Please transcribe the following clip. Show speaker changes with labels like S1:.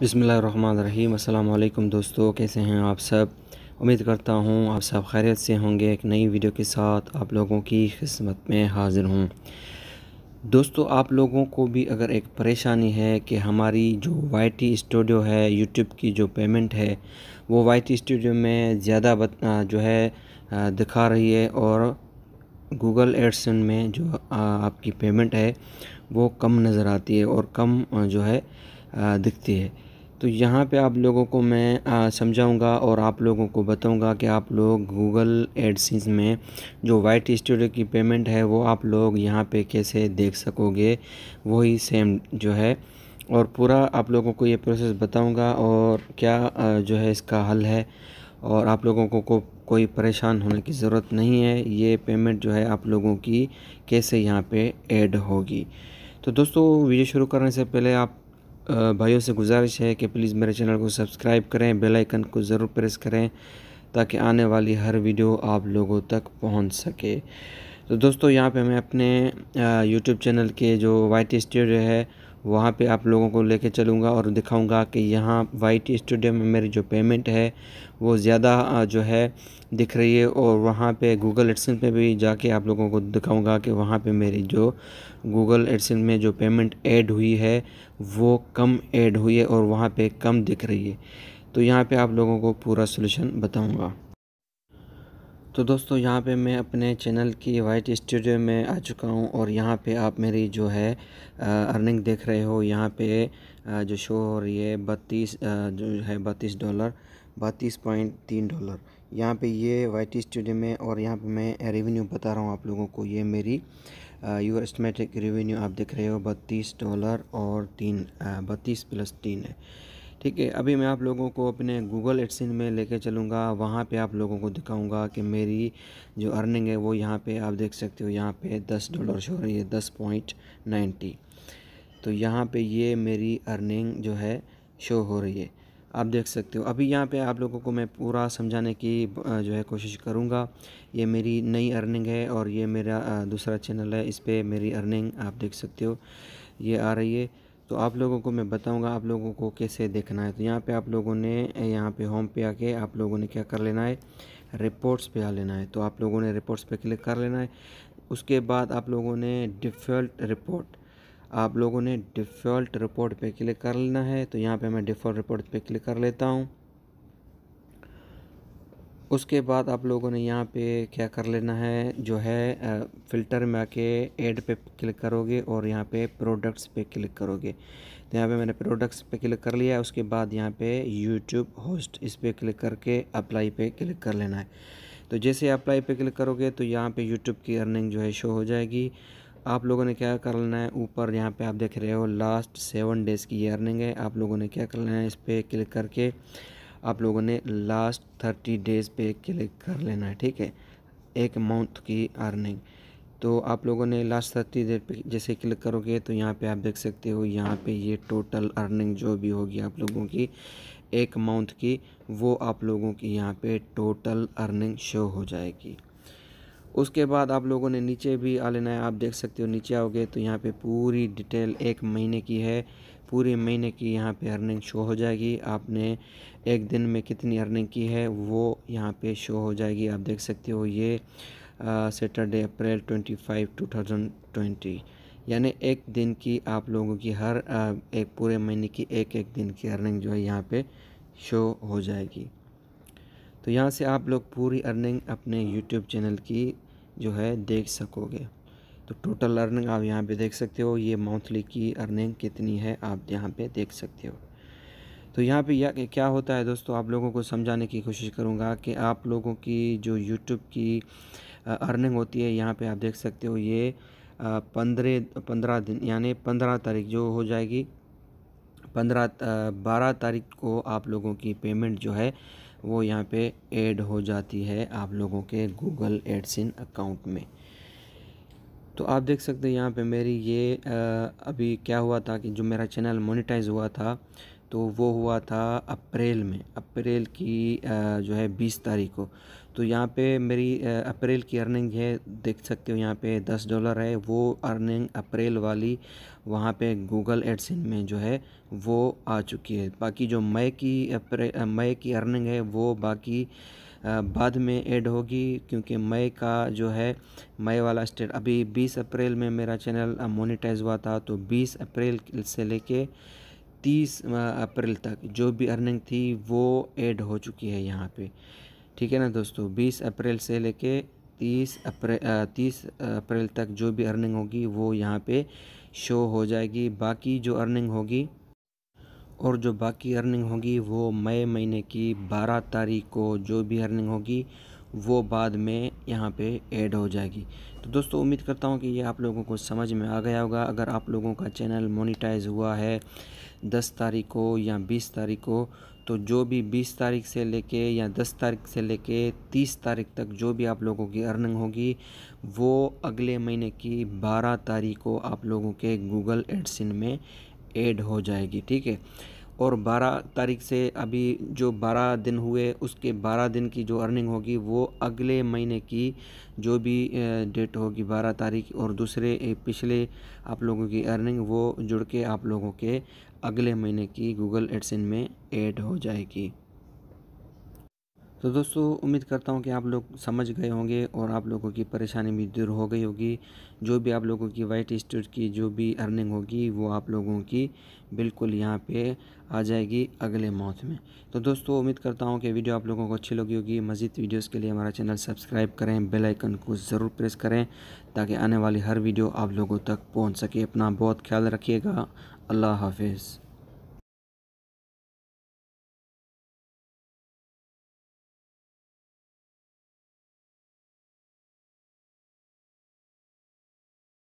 S1: बसमीम अल्लाम दोस्तों कैसे हैं आप सब उम्मीद करता हूं आप सब खैरियत से होंगे एक नई वीडियो के साथ आप लोगों की खिदमत में हाज़िर हूं दोस्तों आप लोगों को भी अगर एक परेशानी है कि हमारी जो वाई टी स्टूडियो है यूट्यूब की जो पेमेंट है वो वाई टी स्टूडियो में ज़्यादा जो है दिखा रही है और गूगल एडसन में जो आपकी पेमेंट है वो कम नज़र आती है और कम जो है दिखती है तो यहाँ पे आप लोगों को मैं समझाऊँगा और आप लोगों को बताऊँगा कि आप लोग गूगल एडसेंस में जो वाइट स्टूडियो की पेमेंट है वो आप लोग यहाँ पे कैसे देख सकोगे वही सेम जो है और पूरा आप लोगों को ये प्रोसेस बताऊँगा और क्या जो है इसका हल है और आप लोगों को, को कोई परेशान होने की ज़रूरत नहीं है ये पेमेंट जो है आप लोगों की कैसे यहाँ पर एड होगी तो दोस्तों वीडियो शुरू करने से पहले आप भाइयों से गुजारिश है कि प्लीज़ मेरे चैनल को सब्सक्राइब करें बेल आइकन को ज़रूर प्रेस करें ताकि आने वाली हर वीडियो आप लोगों तक पहुंच सके तो दोस्तों यहाँ पे मैं अपने यूट्यूब चैनल के जो वाइट स्टूडियो है वहाँ पे आप लोगों को लेके चलूँगा और दिखाऊँगा कि यहाँ वाई टी स्टूडियो में मेरी जो पेमेंट है वो ज़्यादा जो है दिख रही है और वहाँ पे गूगल एडसन पे भी जाके आप लोगों को दिखाऊँगा कि वहाँ पे मेरी जो गूगल एडसन में जो पेमेंट ऐड हुई है वो कम ऐड हुई है और वहाँ पे कम दिख रही है तो यहाँ पे आप लोगों को पूरा सोल्यूशन बताऊँगा तो दोस्तों यहाँ पे मैं अपने चैनल की वाइट स्टूडियो में आ चुका हूँ और यहाँ पे आप मेरी जो है अर्निंग देख रहे हो यहाँ पे आ, जो शो हो रही है बत्तीस जो है बत्तीस डॉलर बत्तीस पॉइंट तीन डॉलर यहाँ पे ये वाइट स्टूडियो में और यहाँ पे मैं रेवेन्यू बता रहा हूँ आप लोगों को ये मेरी यूर एस्टमेटिक रेवेन्यू आप देख रहे हो बत्तीस डॉलर और तीन बत्तीस प्लस तीन है ठीक है अभी मैं आप लोगों को अपने गूगल एडसिन में लेके चलूँगा वहाँ पे आप लोगों को दिखाऊँगा कि मेरी जो अर्निंग है वो यहाँ पे आप देख सकते हो यहाँ पे दस डॉलर शो रही है दस पॉइंट नाइन्टी तो यहाँ पे ये मेरी अर्निंग जो है शो हो रही है आप देख सकते हो अभी यहाँ पे आप लोगों को मैं पूरा समझाने की जो है कोशिश करूँगा ये मेरी नई अर्निंग है और ये मेरा दूसरा चैनल है इस पर मेरी अर्निंग आप देख सकते हो ये आ रही है तो आप लोगों को मैं बताऊंगा आप लोगों को कैसे देखना है तो यहाँ पे आप लोगों ने यहाँ पे होम पे आके आप लोगों ने क्या कर लेना है रिपोर्ट्स पे आ लेना है तो आप लोगों ने रिपोर्ट्स पे क्लिक कर लेना है उसके बाद आप लोगों ने डिफ़ॉल्ट रिपोर्ट आप लोगों ने डिफ़ॉल्ट रिपोर्ट पे क्लिक कर लेना है तो यहाँ पे मैं डिफ़ॉल्ट रिपोर्ट पे क्लिक कर लेता हूँ उसके बाद आप लोगों ने यहाँ पे क्या कर लेना है जो है फ़िल्टर में आके ऐड पे क्लिक करोगे और यहाँ पे प्रोडक्ट्स पे क्लिक करोगे तो यहाँ पे मैंने प्रोडक्ट्स पे क्लिक कर लिया है उसके बाद यहाँ पे यूट्यूब होस्ट इस पर क्लिक करके अप्लाई पे क्लिक कर लेना है तो जैसे अप्लाई पे क्लिक करोगे तो यहाँ पे यूट्यूब की अर्निंग जो है शो हो जाएगी आप लोगों ने क्या कर लेना है ऊपर यहाँ पर आप देख रहे हो लास्ट सेवन डेज़ की अर्निंग है आप लोगों ने क्या कर लेना है इस पर क्लिक करके आप लोगों ने लास्ट थर्टी डेज़ पे क्लिक कर लेना है ठीक है एक मंथ की अर्निंग तो आप लोगों ने लास्ट थर्टी डेज पे जैसे क्लिक करोगे तो यहाँ पे आप देख सकते हो यहाँ पे ये टोटल अर्निंग जो भी होगी आप लोगों की एक मंथ की वो आप लोगों की यहाँ पे टोटल अर्निंग शो हो जाएगी उसके बाद आप लोगों ने नीचे भी आ लेना है आप देख सकते हो नीचे आओगे तो यहाँ पे पूरी डिटेल एक महीने की है पूरे महीने की यहाँ पे अर्निंग शो हो जाएगी आपने एक दिन में कितनी अर्निंग की है वो यहाँ पे शो हो जाएगी आप देख सकते हो ये Saturday April twenty five two thousand twenty यानी एक दिन की आप लोगों की हर आ, एक पूरे महीने की एक एक दिन की अर्निंग जो है यहाँ पर शो हो जाएगी तो यहाँ से आप लोग पूरी अर्निंग अपने यूट्यूब चैनल की जो है देख सकोगे तो टोटल अर्निंग आप यहाँ पे देख सकते हो ये मंथली की अर्निंग कितनी है आप यहाँ पे देख सकते हो तो यहाँ पे या क्या होता है दोस्तों आप लोगों को समझाने की कोशिश करूँगा कि आप लोगों की जो यूट्यूब की अर्निंग होती है यहाँ पे आप देख सकते हो ये पंद्रह पंद्रह दिन यानी पंद्रह तारीख जो हो जाएगी पंद्रह बारह तारीख को आप लोगों की पेमेंट जो है वो यहाँ पे ऐड हो जाती है आप लोगों के गूगल एडसिन अकाउंट में तो आप देख सकते हैं यहाँ पे मेरी ये आ, अभी क्या हुआ था कि जो मेरा चैनल मोनिटाइज हुआ था तो वो हुआ था अप्रैल में अप्रैल की जो है बीस तारीख को तो यहाँ पे मेरी अप्रैल की अर्निंग है देख सकते हो यहाँ पे दस डॉलर है वो अर्निंग अप्रैल वाली वहाँ पे गूगल एडसन में जो है वो आ चुकी है बाकी जो मई की मई की अर्निंग है वो बाकी बाद में ऐड होगी क्योंकि मई का जो है मई वाला स्टेट अभी 20 अप्रैल में मेरा चैनल मोनिटाइज हुआ था तो 20 अप्रैल से लेके तीस अप्रैल तक जो भी अर्निंग थी वो ऐड हो चुकी है यहाँ पे ठीक है ना दोस्तों बीस अप्रैल से लेके तीस अप्रैल तीस अप्रैल तक जो भी अर्निंग होगी वो यहाँ पे शो हो जाएगी बाकी जो अर्निंग होगी और जो बाकी अर्निंग होगी वो मई महीने की बारह तारीख को जो भी अर्निंग होगी वो बाद में यहाँ पे ऐड हो जाएगी तो दोस्तों उम्मीद करता हूँ कि ये आप लोगों को समझ में आ गया होगा अगर आप लोगों का चैनल मोनिटाइज हुआ है दस तारीख को या बीस तारीख को तो जो भी 20 तारीख से लेके या 10 तारीख से लेके 30 तारीख तक जो भी आप लोगों की अर्निंग होगी वो अगले महीने की 12 तारीख को आप लोगों के गूगल एडसिन में एड हो जाएगी ठीक है और 12 तारीख से अभी जो 12 दिन हुए उसके 12 दिन की जो अर्निंग होगी वो अगले महीने की जो भी डेट होगी 12 तारीख और दूसरे पिछले आप लोगों की अर्निंग वो जुड़ के आप लोगों के अगले महीने की गूगल एडसन में ऐड हो जाएगी तो दोस्तों उम्मीद करता हूँ कि आप लोग समझ गए होंगे और आप लोगों की परेशानी भी दूर हो गई होगी जो भी आप लोगों की वाइट स्टेट की जो भी अर्निंग होगी वो आप लोगों की बिल्कुल यहाँ पे आ जाएगी अगले मौत में तो दोस्तों उम्मीद करता हूँ कि वीडियो आप लोगों को अच्छी लगी होगी मज़ीद वीडियोज़ के लिए हमारा चैनल सब्सक्राइब करें बेलाइकन को ज़रूर प्रेस करें ताकि आने वाली हर वीडियो आप लोगों तक पहुँच सके अपना बहुत ख्याल रखिएगा अल्लाह हाफिज़